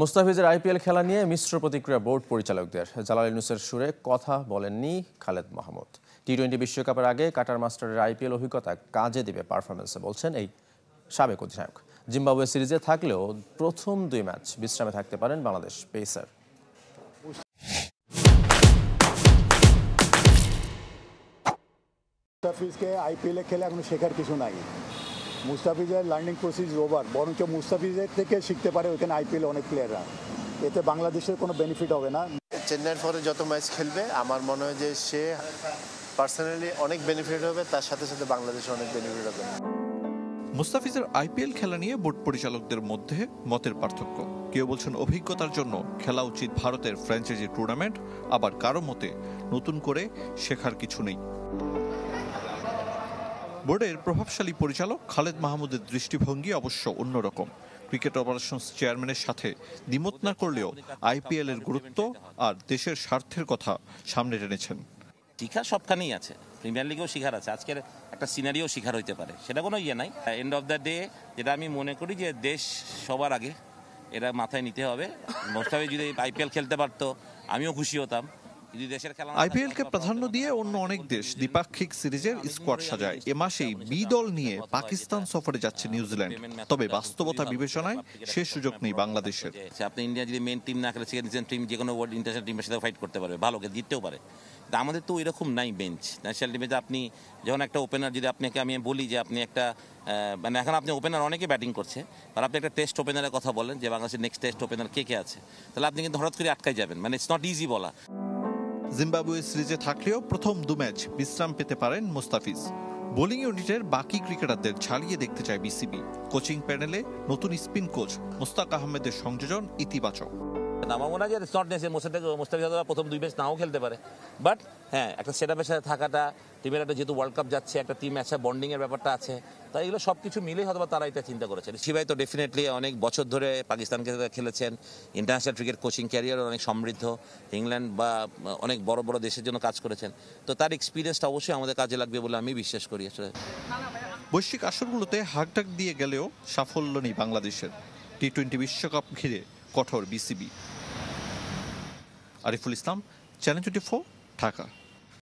মুস্তাফিজের আইপিএল খেলা নিয়ে মিশ্র প্রতিক্রিয়া বোর্ড পরিচালকদের জালাল ইউনুসের সুরে কথা বলেননি খালেদ মাহমুদ টি টোয়েন্টি বিশ্বকাপের আগে কাটার মাস্টারের আইপিএল অভিজ্ঞতা কাজে দেবে পারফরমেন্সে বলছেন এই সাবেক অধিনায়ক জিম্বাবুয়ে সিরিজে থাকলেও প্রথম দুই ম্যাচ বিশ্রামে থাকতে পারেন বাংলাদেশ পেসার মুস্তাফিজকে আইপিএলে খেলে এখন শেখার কিছু নাই মুস্তাফিজের লার্নিং প্রসেস ওভার বরঞ্চ মুস্তাফিজের থেকে শিখতে পারে ওইখানে আইপিএল অনেক প্লেয়াররা এতে বাংলাদেশের কোনো বেনিফিট হবে না চেন্নাইয়ের পরে যত ম্যাচ খেলবে আমার মনে হয় যে সে পার্সোনালি অনেক বেনিফিট হবে তার সাথে সাথে বাংলাদেশে অনেক বেনিফিট হবে মুস্তাফিজের আইপিএল খেলা নিয়ে বোর্ড পরিচালকদের মধ্যে মতের পার্থক্য কেউ বলছেন অভিজ্ঞতার জন্য খেলা উচিত ভারতের ফ্র্যাঞ্চাইজি টুর্নামেন্ট আবার কারো মতে নতুন করে শেখার কিছু নেই বোর্ডের প্রভাবশালী পরিচালক খালেদ মাহমুদের দৃষ্টিভঙ্গি অবশ্য অন্যরকম ক্রিকেট অপারেশনস চেয়ারম্যানের সাথে দ্বিমত না করলেও আইপিএল এর গুরুত্ব আর দেশের স্বার্থের কথা সামনে টেনেছেন শিখার সবখানেই আছে প্রিমিয়ার লিগেও শিখার আছে আজকের একটা সিনারিও শিখার হইতে পারে সেটা কোনো ইয়ে নাই এন্ড অফ দ্য ডে যেটা আমি মনে করি যে দেশ সবার আগে এটা মাথায় নিতে হবে মোস্তাফি যদি আইপিএল খেলতে পারতো আমিও খুশি হতাম আইপিএল কে প্রাধান্য দিয়ে অন্য অনেক দেশ দ্বিপাক্ষিক সিরিজের স্কোয়াড সাজায় এ মাসেই বি দল নিয়ে পাকিস্তান সফরে যাচ্ছে নিউজিল্যান্ড তবে বাস্তবতা বিবেচনায় সে সুযোগ নেই বাংলাদেশের আপনি ইন্ডিয়া যদি মেন টিম না খেলে সিজন টিম যে কোনো ওয়ার্ল্ড ইন্টারন্যাশনাল টিমের সাথে ফাইট করতে পারবে ভালো জিততেও পারে তা আমাদের তো এরকম নাই বেঞ্চ ন্যাশনাল টিমে আপনি যখন একটা ওপেনার যদি আপনাকে আমি বলি যে আপনি একটা মানে এখন আপনি ওপেনার অনেকে ব্যাটিং করছে আর আপনি একটা টেস্ট ওপেনারের কথা বলেন যে বাংলাদেশের নেক্সট টেস্ট ওপেনার কে কে আছে তাহলে আপনি কিন্তু হঠাৎ করে আটকাই যাবেন মানে ইটস নট ইজি বলা জিম্বাবুয়ে সিরিজে থাকলেও প্রথম দু ম্যাচ বিশ্রাম পেতে পারেন মোস্তাফিজ বোলিং ইউনিটের বাকি ক্রিকেটারদের ছাড়িয়ে দেখতে চায় বিসিবি কোচিং প্যানেলে নতুন স্পিন কোচ মোস্তাক আহমেদের সংযোজন ইতিবাচক আমার মনে হয় যে নট নেসে মোস্তাফিজ মোস্তাফিজ প্রথম দুই ম্যাচ নাও খেলতে পারে বাট হ্যাঁ একটা সেট আপের সাথে থাকাটা টিমের একটা যেহেতু ওয়ার্ল্ড কাপ যাচ্ছে একটা টিম আছে বন্ডিংয়ের ব্যাপারটা আছে তাই এগুলো সব কিছু মিলেই হয়তো তারা এটা চিন্তা করেছে সিবাই তো ডেফিনেটলি অনেক বছর ধরে পাকিস্তানকে খেলেছেন ইন্টারন্যাশনাল ক্রিকেট কোচিং ক্যারিয়ারও অনেক সমৃদ্ধ ইংল্যান্ড বা অনেক বড় বড় দেশের জন্য কাজ করেছেন তো তার এক্সপিরিয়েন্সটা অবশ্যই আমাদের কাজে লাগবে বলে আমি বিশ্বাস করি আসলে বৈশ্বিক আসরগুলোতে হাকডাক দিয়ে গেলেও সাফল্য নেই বাংলাদেশের টি টোয়েন্টি বিশ্বকাপ ঘিরে কঠোর BCB Ariful Islam channel twenty Dhaka